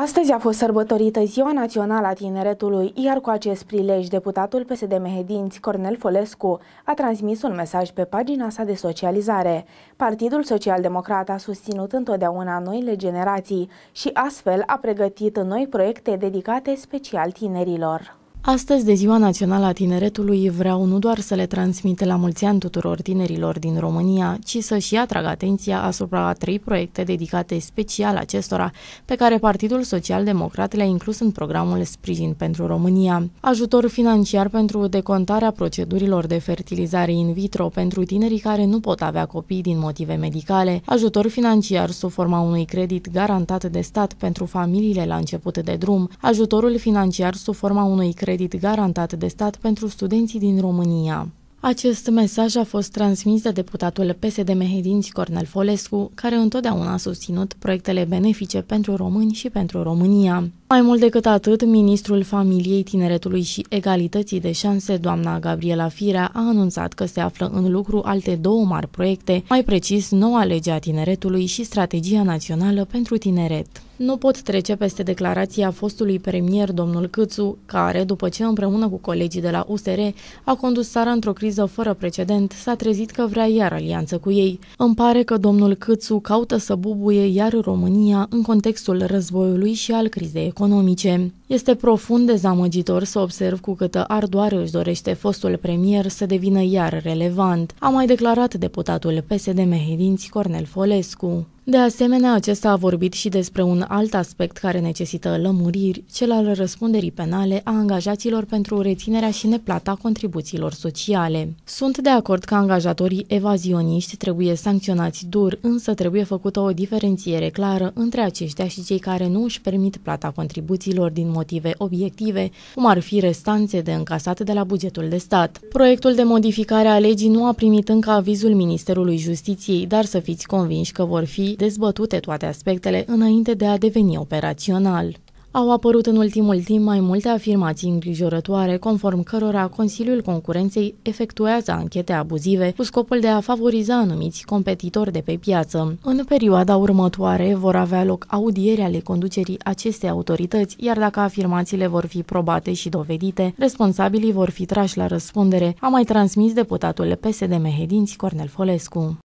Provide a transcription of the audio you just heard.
Astăzi a fost sărbătorită Ziua Națională a Tineretului, iar cu acest prilej, deputatul PSD Mehedinți, Cornel Folescu, a transmis un mesaj pe pagina sa de socializare. Partidul Social Democrat a susținut întotdeauna noile generații și astfel a pregătit noi proiecte dedicate special tinerilor. Astăzi, de Ziua Națională a Tineretului, vreau nu doar să le transmit la mulți ani tuturor tinerilor din România, ci să-și atrag atenția asupra a trei proiecte dedicate special acestora, pe care Partidul Social Democrat le-a inclus în programul Sprijin pentru România. Ajutor financiar pentru decontarea procedurilor de fertilizare in vitro pentru tinerii care nu pot avea copii din motive medicale, ajutor financiar sub forma unui credit garantat de stat pentru familiile la început de drum, ajutorul financiar sub forma unui credit credit garantat de stat pentru studenții din România. Acest mesaj a fost transmis de deputatul PSD Mehedinți Cornel Folescu, care întotdeauna a susținut proiectele benefice pentru români și pentru România. Mai mult decât atât, ministrul Familiei, Tineretului și Egalității de Șanse, doamna Gabriela Firea, a anunțat că se află în lucru alte două mari proiecte, mai precis noua lege a tineretului și strategia națională pentru tineret. Nu pot trece peste declarația fostului premier domnul Câțu, care, după ce împreună cu colegii de la USR a condus țara într-o criză fără precedent, s-a trezit că vrea iar alianță cu ei. Îmi pare că domnul Câțu caută să bubuie iar România în contextul războiului și al crizei economice. Este profund dezamăgitor să observ cu câtă ardoare își dorește fostul premier să devină iar relevant, a mai declarat deputatul PSD Mehedinți Cornel Folescu. De asemenea, acesta a vorbit și despre un alt aspect care necesită lămuriri, cel al răspunderii penale a angajaților pentru reținerea și neplata contribuțiilor sociale. Sunt de acord că angajatorii evazioniști trebuie sancționați dur, însă trebuie făcută o diferențiere clară între aceștia și cei care nu își permit plata contribuțiilor din motive obiective, cum ar fi restanțe de încasat de la bugetul de stat. Proiectul de modificare a legii nu a primit încă avizul Ministerului Justiției, dar să fiți convinși că vor fi dezbătute toate aspectele înainte de a deveni operațional. Au apărut în ultimul timp mai multe afirmații îngrijorătoare, conform cărora Consiliul Concurenței efectuează anchete abuzive cu scopul de a favoriza anumiți competitori de pe piață. În perioada următoare vor avea loc audiere ale conducerii acestei autorități, iar dacă afirmațiile vor fi probate și dovedite, responsabilii vor fi trași la răspundere, a mai transmis deputatul PSD Mehedinți Cornel Folescu.